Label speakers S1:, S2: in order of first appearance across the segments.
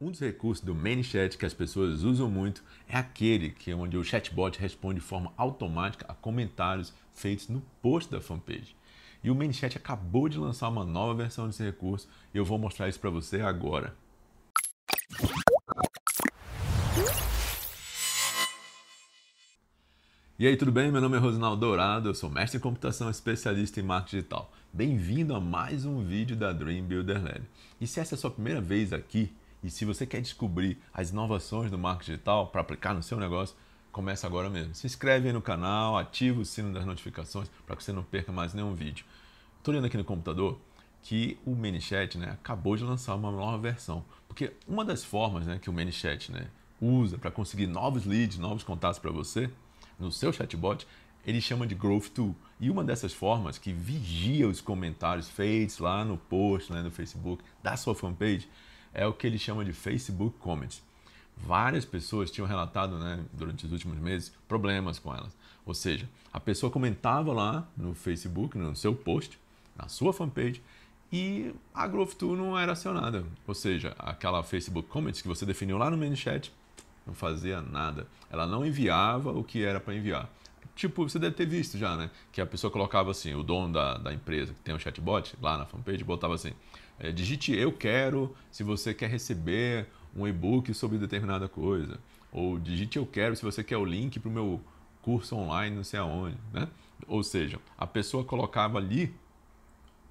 S1: Um dos recursos do ManyChat que as pessoas usam muito é aquele que é onde o chatbot responde de forma automática a comentários feitos no post da fanpage. E o ManyChat acabou de lançar uma nova versão desse recurso e eu vou mostrar isso para você agora. E aí, tudo bem? Meu nome é Rosinaldo Dourado, eu sou mestre em computação especialista em marketing digital. Bem-vindo a mais um vídeo da Dream Builder Lab. E se essa é a sua primeira vez aqui, e se você quer descobrir as inovações do marketing digital para aplicar no seu negócio, começa agora mesmo. Se inscreve aí no canal, ativa o sino das notificações para que você não perca mais nenhum vídeo. Estou olhando aqui no computador que o ManyChat né, acabou de lançar uma nova versão. Porque uma das formas né, que o ManyChat né, usa para conseguir novos leads, novos contatos para você, no seu chatbot, ele chama de Growth Tool. E uma dessas formas que vigia os comentários feitos lá no post, né, no Facebook, da sua fanpage, é o que ele chama de Facebook Comments. Várias pessoas tinham relatado né, durante os últimos meses problemas com elas. Ou seja, a pessoa comentava lá no Facebook, no seu post, na sua fanpage, e a Growth Tool não era acionada. Ou seja, aquela Facebook Comments que você definiu lá no ManyChat não fazia nada. Ela não enviava o que era para enviar. Tipo, você deve ter visto já, né? Que a pessoa colocava assim, o dono da, da empresa que tem um chatbot lá na fanpage, botava assim, é, digite eu quero se você quer receber um e-book sobre determinada coisa. Ou digite eu quero se você quer o link para o meu curso online, não sei aonde. Né? Ou seja, a pessoa colocava ali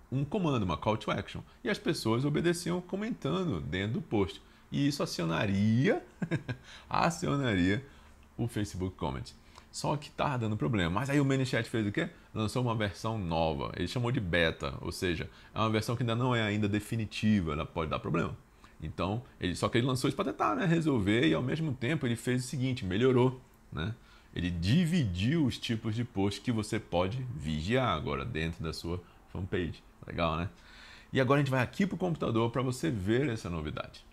S1: um comando, uma call to action. E as pessoas obedeciam comentando dentro do post. E isso acionaria, acionaria o Facebook Comment. Só que estava dando problema. Mas aí o ManyChat fez o quê? lançou uma versão nova. Ele chamou de beta, ou seja, é uma versão que ainda não é ainda definitiva, ela pode dar problema. Então, ele só que ele lançou isso para tentar né, resolver e ao mesmo tempo ele fez o seguinte, melhorou, né? Ele dividiu os tipos de posts que você pode vigiar agora dentro da sua fanpage. Legal, né? E agora a gente vai aqui para o computador para você ver essa novidade.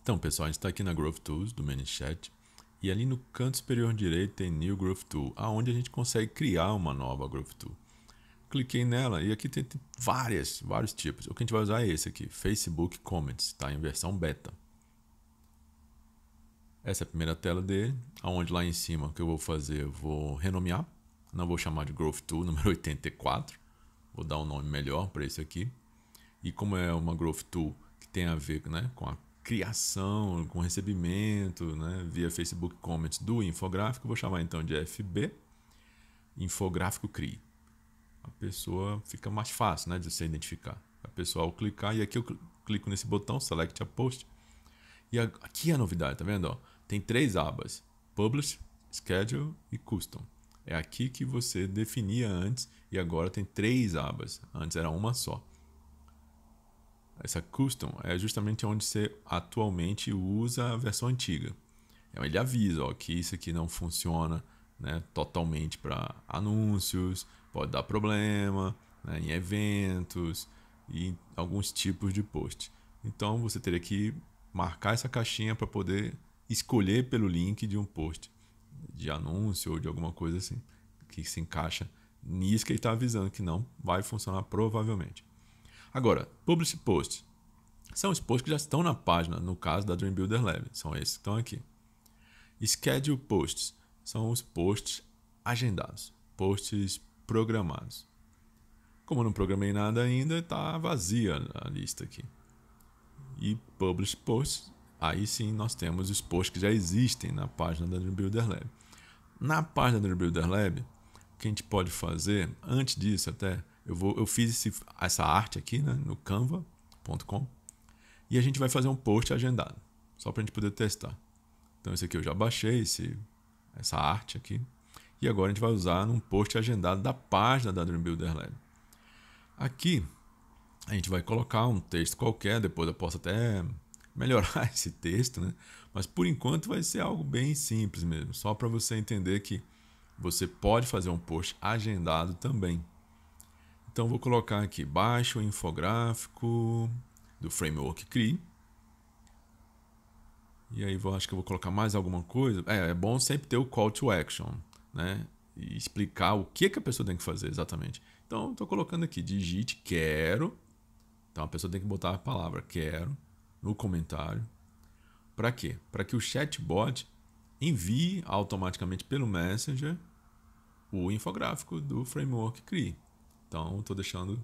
S1: Então, pessoal, a gente está aqui na Growth Tools do ManyChat e ali no canto superior direito tem New Growth Tool, aonde a gente consegue criar uma nova Growth Tool. Cliquei nela e aqui tem várias, vários tipos. O que a gente vai usar é esse aqui, Facebook Comments, está em versão beta. Essa é a primeira tela dele, aonde lá em cima o que eu vou fazer, eu vou renomear, não vou chamar de Growth Tool número 84, vou dar um nome melhor para esse aqui. E como é uma Growth Tool que tem a ver né, com a criação, com recebimento, né, via Facebook Comments do infográfico, vou chamar então de FB, infográfico CRI. A pessoa fica mais fácil né, de se identificar. A pessoa ao clicar, e aqui eu clico nesse botão, Select a Post, e aqui é a novidade, tá vendo? tem três abas, Publish, Schedule e Custom. É aqui que você definia antes e agora tem três abas, antes era uma só. Essa custom é justamente onde você atualmente usa a versão antiga. Então, ele avisa ó, que isso aqui não funciona né, totalmente para anúncios, pode dar problema né, em eventos e alguns tipos de post. Então você teria que marcar essa caixinha para poder escolher pelo link de um post de anúncio ou de alguma coisa assim que se encaixa nisso que ele está avisando que não vai funcionar provavelmente. Agora, Publish Posts. São os posts que já estão na página, no caso da Dream Builder Lab. São esses que estão aqui. Schedule Posts. São os posts agendados, posts programados. Como eu não programei nada ainda, está vazia a lista aqui. E Publish Posts. Aí sim nós temos os posts que já existem na página da Dream Builder Lab. Na página Dream Builder Lab, o que a gente pode fazer, antes disso até, eu, vou, eu fiz esse, essa arte aqui né, no canva.com e a gente vai fazer um post agendado, só para a gente poder testar. Então, esse aqui eu já baixei, esse, essa arte aqui. E agora a gente vai usar num post agendado da página da Dream Builder Lab. Aqui a gente vai colocar um texto qualquer, depois eu posso até melhorar esse texto, né? Mas por enquanto vai ser algo bem simples mesmo, só para você entender que você pode fazer um post agendado também. Então vou colocar aqui baixo o infográfico do framework CRI. E aí vou, acho que eu vou colocar mais alguma coisa. É, é bom sempre ter o call to action, né? E explicar o que, que a pessoa tem que fazer exatamente. Então estou colocando aqui, digite quero. Então a pessoa tem que botar a palavra quero no comentário. Para quê? Para que o chatbot envie automaticamente pelo Messenger o infográfico do framework CRI. Então, estou deixando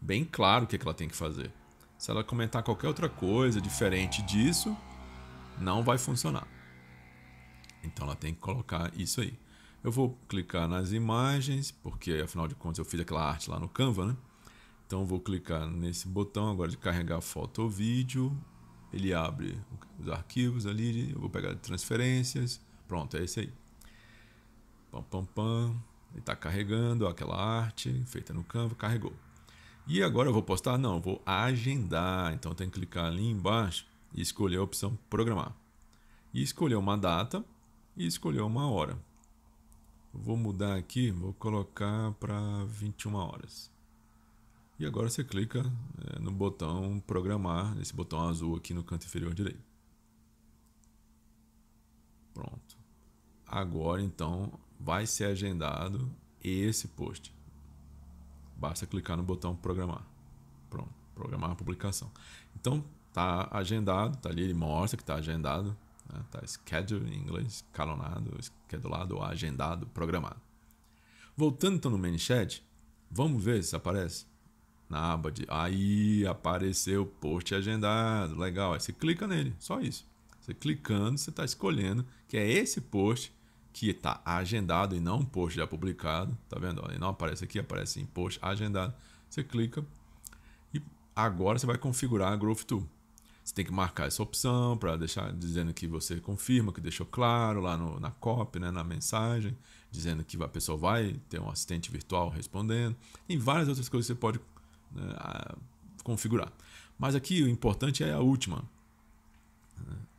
S1: bem claro o que, é que ela tem que fazer. Se ela comentar qualquer outra coisa diferente disso, não vai funcionar. Então, ela tem que colocar isso aí. Eu vou clicar nas imagens, porque afinal de contas eu fiz aquela arte lá no Canva, né? Então, vou clicar nesse botão agora de carregar foto ou vídeo. Ele abre os arquivos ali. Eu vou pegar transferências. Pronto, é esse aí. Pam, pam, pam. Ele está carregando aquela arte feita no Canva, carregou. E agora eu vou postar? Não, vou agendar. Então tem que clicar ali embaixo e escolher a opção programar. E escolher uma data e escolher uma hora. Vou mudar aqui, vou colocar para 21 horas. E agora você clica é, no botão programar, nesse botão azul aqui no canto inferior direito. Pronto. Agora então vai ser agendado esse post. Basta clicar no botão programar. Pronto, programar a publicação. Então, tá agendado, tá ali, ele mostra que tá agendado, né? tá scheduled em inglês, escalonado, schedulado, agendado, programado. Voltando então no ManyChat, vamos ver se aparece na aba de aí apareceu post agendado, legal, aí você clica nele, só isso. Você clicando, você está escolhendo que é esse post que está agendado e não post já publicado, tá vendo? Ele não aparece aqui, aparece em post agendado. Você clica e agora você vai configurar a Growth Tool. Você tem que marcar essa opção para deixar dizendo que você confirma, que deixou claro lá no, na copy, né, na mensagem, dizendo que a pessoa vai ter um assistente virtual respondendo. Tem várias outras coisas que você pode né, configurar. Mas aqui o importante é a última.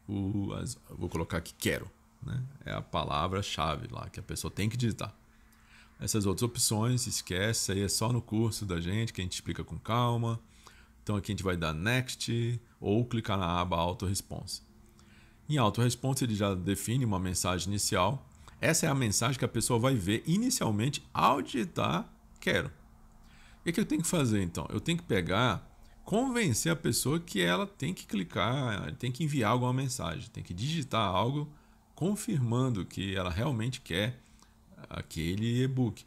S1: O, as, vou colocar aqui quero. Né? É a palavra-chave lá que a pessoa tem que digitar. Essas outras opções, esquece, aí é só no curso da gente que a gente explica com calma. Então aqui a gente vai dar Next ou clicar na aba Autoresponse. Em Autoresponse ele já define uma mensagem inicial. Essa é a mensagem que a pessoa vai ver inicialmente ao digitar quero. E o que eu tenho que fazer então? Eu tenho que pegar, convencer a pessoa que ela tem que clicar, tem que enviar alguma mensagem, tem que digitar algo confirmando que ela realmente quer aquele e-book.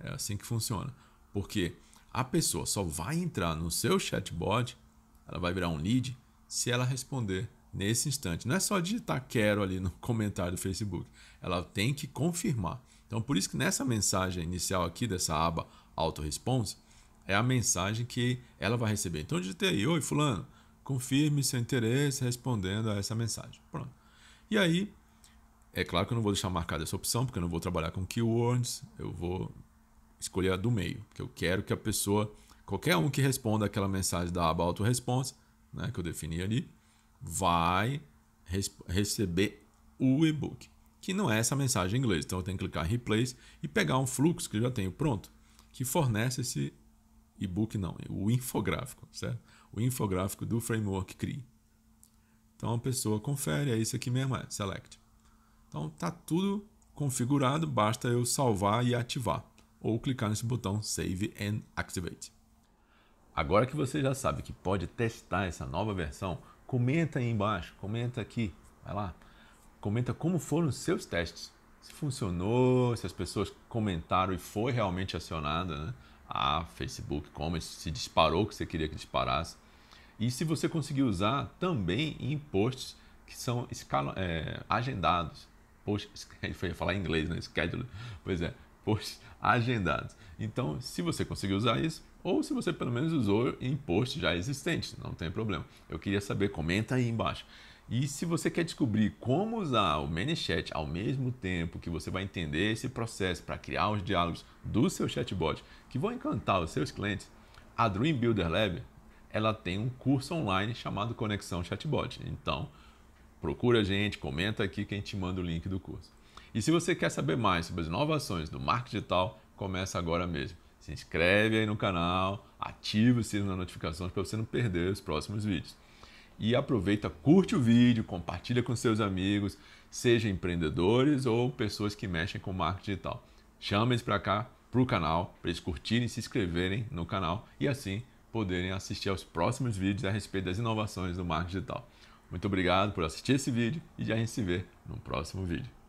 S1: É assim que funciona. Porque a pessoa só vai entrar no seu chatbot, ela vai virar um lead, se ela responder nesse instante. Não é só digitar quero ali no comentário do Facebook. Ela tem que confirmar. Então, por isso que nessa mensagem inicial aqui dessa aba auto-response, é a mensagem que ela vai receber. Então, digitei aí, oi fulano, confirme seu interesse respondendo a essa mensagem. Pronto. E aí, é claro que eu não vou deixar marcada essa opção, porque eu não vou trabalhar com keywords, eu vou escolher a do meio, porque eu quero que a pessoa, qualquer um que responda aquela mensagem da aba autoresponse, né, que eu defini ali, vai receber o e-book, que não é essa mensagem em inglês. Então eu tenho que clicar em replace e pegar um fluxo que eu já tenho pronto, que fornece esse e-book não, o infográfico, certo? O infográfico do framework CRI. Então a pessoa confere, é isso aqui mesmo, é select. Então está tudo configurado, basta eu salvar e ativar, ou clicar nesse botão Save and Activate. Agora que você já sabe que pode testar essa nova versão, comenta aí embaixo, comenta aqui, vai lá, comenta como foram os seus testes, se funcionou, se as pessoas comentaram e foi realmente acionada, né? A Facebook Commerce se disparou o que você queria que disparasse. E se você conseguiu usar também em posts que são escala, é, agendados. Post, foi falar em inglês, né? Schedule. Pois é, posts agendados. Então, se você conseguiu usar isso, ou se você pelo menos usou em posts já existentes, não tem problema. Eu queria saber, comenta aí embaixo. E se você quer descobrir como usar o ManyChat ao mesmo tempo que você vai entender esse processo para criar os diálogos do seu chatbot que vão encantar os seus clientes, a Dream Builder Lab ela tem um curso online chamado Conexão Chatbot. Então, Procura a gente, comenta aqui quem te manda o link do curso. E se você quer saber mais sobre as inovações do marketing digital, começa agora mesmo. Se inscreve aí no canal, ativa o sino das notificações para você não perder os próximos vídeos. E aproveita, curte o vídeo, compartilha com seus amigos, seja empreendedores ou pessoas que mexem com marketing digital. Chama eles para cá, para o canal, para eles curtirem e se inscreverem no canal e assim poderem assistir aos próximos vídeos a respeito das inovações do marketing digital. Muito obrigado por assistir esse vídeo e a gente se vê no próximo vídeo.